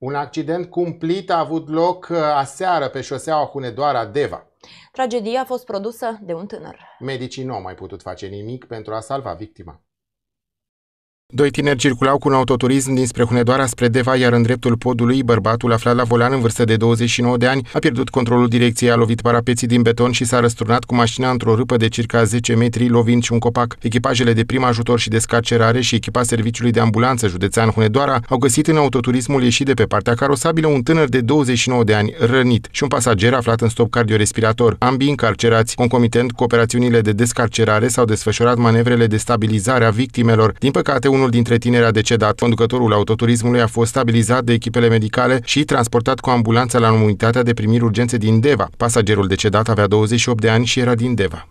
Un accident cumplit a avut loc uh, aseară pe șoseaua Hunedoara-Deva. Tragedia a fost produsă de un tânăr. Medicii nu au mai putut face nimic pentru a salva victima. Doi tineri circulau cu un autoturism dinspre Hunedoara spre Deva, iar în dreptul podului, bărbatul aflat la volan în vârstă de 29 de ani a pierdut controlul direcției, a lovit parapeții din beton și s-a răsturnat cu mașina într-o râpă de circa 10 metri, lovind și un copac. Echipajele de prim ajutor și descarcerare și echipa serviciului de ambulanță județean Hunedoara au găsit în autoturismul ieșit de pe partea carosabilă un tânăr de 29 de ani rănit și un pasager aflat în stop cardiorespirator, ambii încarcerați. Concomitent cu operațiunile de descarcerare s-au desfășurat manevrele de stabilizare a victimelor. Din păcate, unul unul dintre tineri a decedat. Conducătorul autoturismului a fost stabilizat de echipele medicale și transportat cu ambulanța la unitatea de primiri urgențe din Deva. Pasagerul decedat avea 28 de ani și era din Deva.